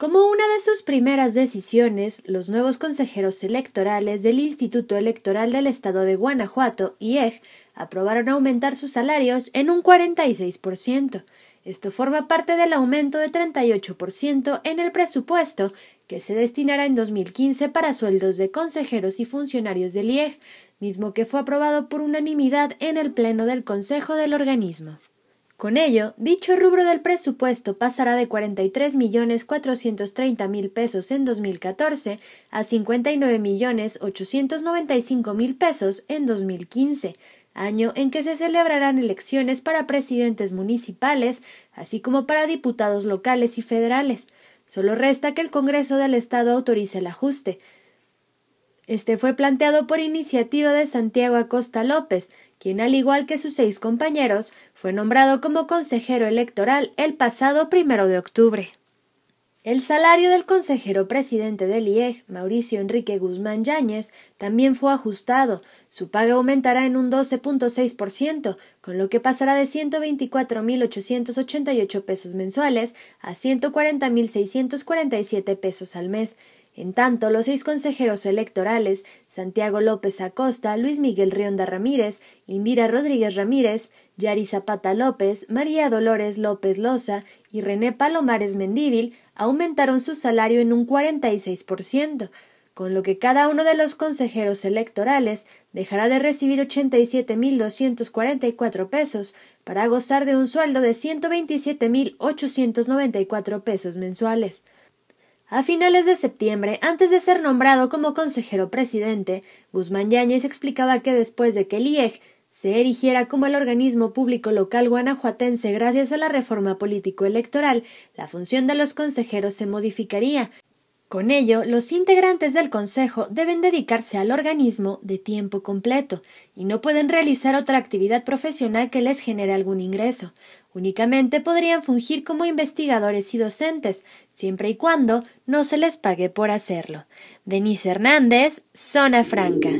Como una de sus primeras decisiones, los nuevos consejeros electorales del Instituto Electoral del Estado de Guanajuato, IEG, aprobaron aumentar sus salarios en un 46%. Esto forma parte del aumento de 38% en el presupuesto que se destinará en 2015 para sueldos de consejeros y funcionarios del IEG, mismo que fue aprobado por unanimidad en el Pleno del Consejo del Organismo. Con ello, dicho rubro del presupuesto pasará de 43.430.000 pesos en 2014 a 59.895.000 pesos en 2015, año en que se celebrarán elecciones para presidentes municipales, así como para diputados locales y federales. Solo resta que el Congreso del Estado autorice el ajuste. Este fue planteado por iniciativa de Santiago Acosta López, quien al igual que sus seis compañeros fue nombrado como consejero electoral el pasado primero de octubre. El salario del consejero presidente del IEG, Mauricio Enrique Guzmán Yáñez, también fue ajustado. Su paga aumentará en un 12.6%, con lo que pasará de 124.888 pesos mensuales a 140.647 pesos al mes. En tanto, los seis consejeros electorales, Santiago López Acosta, Luis Miguel Rionda Ramírez, Indira Rodríguez Ramírez, Yari Zapata López, María Dolores López Loza y René Palomares Mendíbil, aumentaron su salario en un 46%, con lo que cada uno de los consejeros electorales dejará de recibir 87.244 pesos para gozar de un sueldo de 127.894 pesos mensuales. A finales de septiembre, antes de ser nombrado como consejero presidente, Guzmán Yáñez explicaba que después de que el IEG se erigiera como el organismo público local guanajuatense gracias a la reforma político-electoral, la función de los consejeros se modificaría, con ello, los integrantes del Consejo deben dedicarse al organismo de tiempo completo y no pueden realizar otra actividad profesional que les genere algún ingreso. Únicamente podrían fungir como investigadores y docentes, siempre y cuando no se les pague por hacerlo. Denise Hernández, Zona Franca.